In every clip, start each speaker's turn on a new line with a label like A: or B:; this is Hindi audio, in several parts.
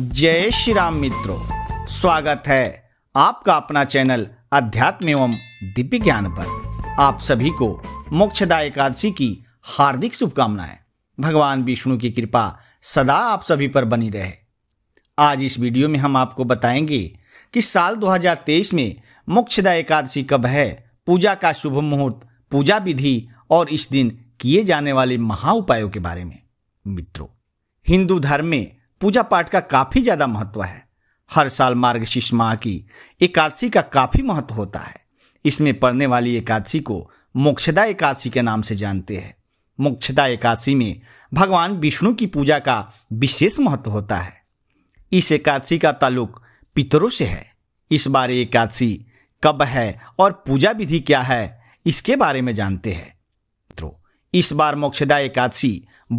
A: जय श्री राम मित्रों स्वागत है आपका अपना चैनल अध्यात्म एवं दिव्य ज्ञान पर आप सभी को मोक्षदा एकादशी की हार्दिक शुभकामनाएं भगवान विष्णु की कृपा सदा आप सभी पर बनी रहे आज इस वीडियो में हम आपको बताएंगे कि साल 2023 में मोक्षदा एकादशी कब है पूजा का शुभ मुहूर्त पूजा विधि और इस दिन किए जाने वाले महा उपायों के बारे में मित्रों हिंदू धर्म में पूजा पाठ का काफी ज्यादा महत्व है हर साल मार्गशीर्ष माह की एकादशी का काफी महत्व होता है इसमें पड़ने वाली एकादशी को मोक्षदा एकादशी के नाम से जानते हैं मोक्षदा एकादशी में भगवान विष्णु की पूजा का विशेष महत्व होता है इस एकादशी का ताल्लुक पितरों से है इस बार एकादशी कब है और पूजा विधि क्या है इसके बारे में जानते हैं मित्रों इस बार मोक्षदा एकादशी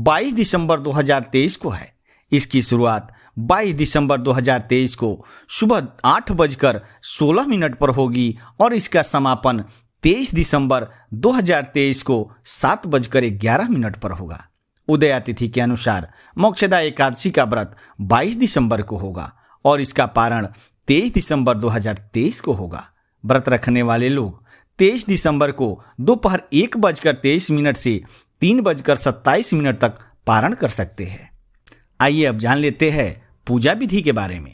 A: 22 दिसंबर 2023 को है इसकी शुरुआत 22 दिसंबर 2023 को सुबह आठ बजकर सोलह मिनट पर होगी और इसका समापन 23 दिसंबर 2023 को सात बजकर ग्यारह मिनट पर होगा उदया तिथि के अनुसार मोक्षदा एकादशी का व्रत 22 दिसंबर को होगा और इसका पारण 23 दिसंबर 2023 को होगा व्रत रखने वाले लोग 23 दिसंबर को दोपहर एक बजकर तेईस मिनट से तीन बजकर सत्ताईस मिनट तक पारण कर सकते हैं आइए अब जान लेते हैं पूजा विधि के बारे में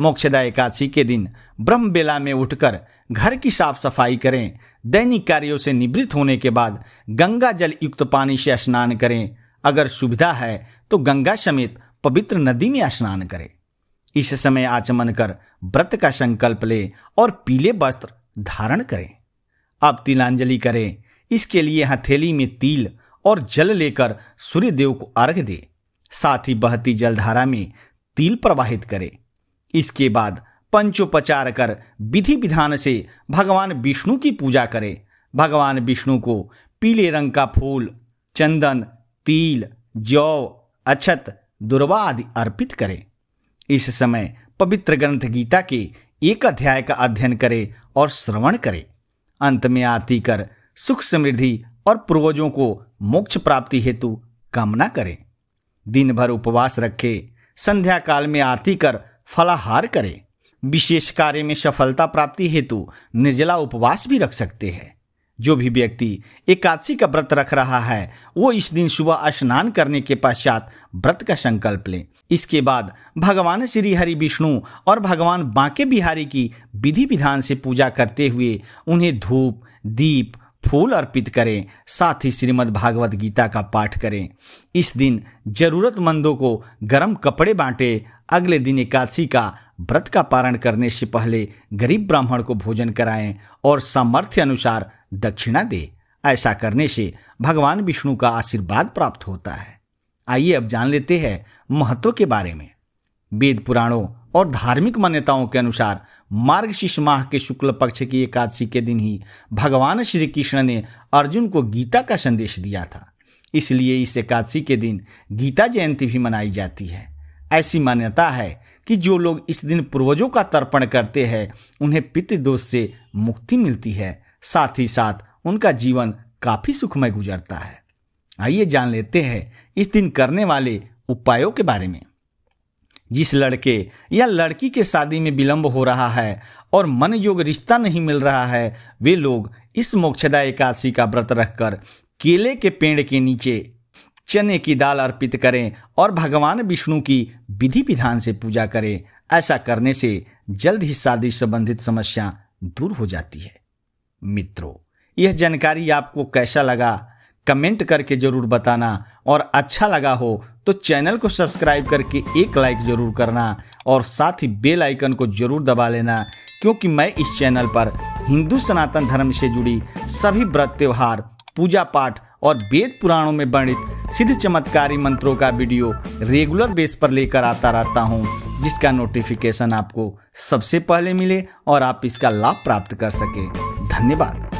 A: मोक्षदा एकादशी के दिन ब्रह्म बेला में उठकर घर की साफ सफाई करें दैनिक कार्यों से निवृत्त होने के बाद गंगा जल युक्त पानी से स्नान करें अगर सुविधा है तो गंगा समेत पवित्र नदी में स्नान करें इस समय आचमन कर व्रत का संकल्प लें और पीले वस्त्र धारण करें अब तिलांजलि करें इसके लिए हथेली में तिल और जल लेकर सूर्यदेव को अर्घ दें साथ ही बहती जलधारा में तिल प्रवाहित करे इसके बाद पंचोपचार कर विधि विधान से भगवान विष्णु की पूजा करे भगवान विष्णु को पीले रंग का फूल चंदन तिल जौ अक्षत दुर्वा आदि अर्पित करें इस समय पवित्र ग्रंथ गीता के एक अध्याय का अध्ययन करें और श्रवण करें अंत में आरती कर सुख समृद्धि और पूर्वजों को मोक्ष प्राप्ति हेतु कामना करें दिन भर उपवास रखे संध्या काल में आरती कर फलाहार करे विशेष कार्य में सफलता प्राप्ति हेतु निर्जला उपवास भी रख सकते हैं जो भी व्यक्ति एकादशी का व्रत रख रहा है वो इस दिन सुबह स्नान करने के पश्चात व्रत का संकल्प लें इसके बाद भगवान श्री हरि विष्णु और भगवान बांके बिहारी की विधि विधान से पूजा करते हुए उन्हें धूप दीप फूल अर्पित करें साथ ही श्रीमद् भागवत गीता का पाठ करें इस दिन जरूरतमंदों को गर्म कपड़े बांटे अगले दिन एकादशी का व्रत का पारण करने से पहले गरीब ब्राह्मण को भोजन कराएं और सामर्थ्य अनुसार दक्षिणा दें ऐसा करने से भगवान विष्णु का आशीर्वाद प्राप्त होता है आइए अब जान लेते हैं महत्व के बारे में वेद पुराणों और धार्मिक मान्यताओं के अनुसार मार्गशीर्ष माह के शुक्ल पक्ष की एकादशी के दिन ही भगवान श्री कृष्ण ने अर्जुन को गीता का संदेश दिया था इसलिए इस एकादशी के दिन गीता जयंती भी मनाई जाती है ऐसी मान्यता है कि जो लोग इस दिन पूर्वजों का तर्पण करते हैं उन्हें पितृदोष से मुक्ति मिलती है साथ ही साथ उनका जीवन काफी सुखमय गुजरता है आइए जान लेते हैं इस दिन करने वाले उपायों के बारे में जिस लड़के या लड़की के शादी में विलंब हो रहा है और मन योग रिश्ता नहीं मिल रहा है वे लोग इस मोक्षदा एकादशी का व्रत रखकर केले के पेड़ के नीचे चने की दाल अर्पित करें और भगवान विष्णु की विधि विधान से पूजा करें ऐसा करने से जल्द ही शादी संबंधित समस्या दूर हो जाती है मित्रों यह जानकारी आपको कैसा लगा कमेंट करके जरूर बताना और अच्छा लगा हो तो चैनल को सब्सक्राइब करके एक लाइक ज़रूर करना और साथ ही बेल आइकन को ज़रूर दबा लेना क्योंकि मैं इस चैनल पर हिंदू सनातन धर्म से जुड़ी सभी व्रत त्यौहार पूजा पाठ और वेद पुराणों में वर्णित सिद्ध चमत्कारी मंत्रों का वीडियो रेगुलर बेस पर लेकर आता रहता हूँ जिसका नोटिफिकेशन आपको सबसे पहले मिले और आप इसका लाभ प्राप्त कर सकें धन्यवाद